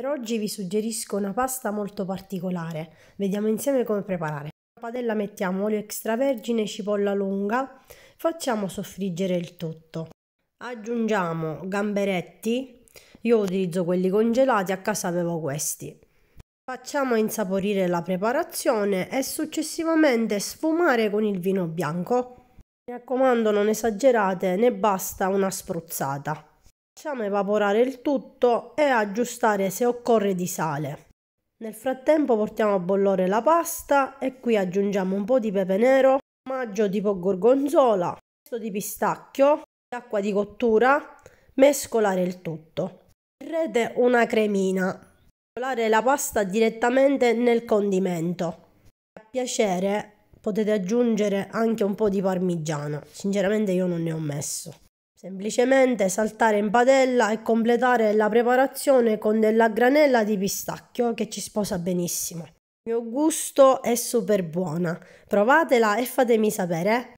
Per oggi vi suggerisco una pasta molto particolare, vediamo insieme come preparare. In padella mettiamo olio extravergine e cipolla lunga, facciamo soffriggere il tutto. Aggiungiamo gamberetti, io utilizzo quelli congelati, a casa avevo questi. Facciamo insaporire la preparazione e successivamente sfumare con il vino bianco. Mi raccomando non esagerate, ne basta una spruzzata. Facciamo evaporare il tutto e aggiustare se occorre di sale. Nel frattempo portiamo a bollore la pasta e qui aggiungiamo un po' di pepe nero, formaggio tipo gorgonzola, pesto di pistacchio, acqua di cottura, mescolare il tutto. Terrete una cremina. Mescolare la pasta direttamente nel condimento. A piacere potete aggiungere anche un po' di parmigiano, sinceramente io non ne ho messo. Semplicemente saltare in padella e completare la preparazione con della granella di pistacchio che ci sposa benissimo. Il mio gusto è super buona. Provatela e fatemi sapere.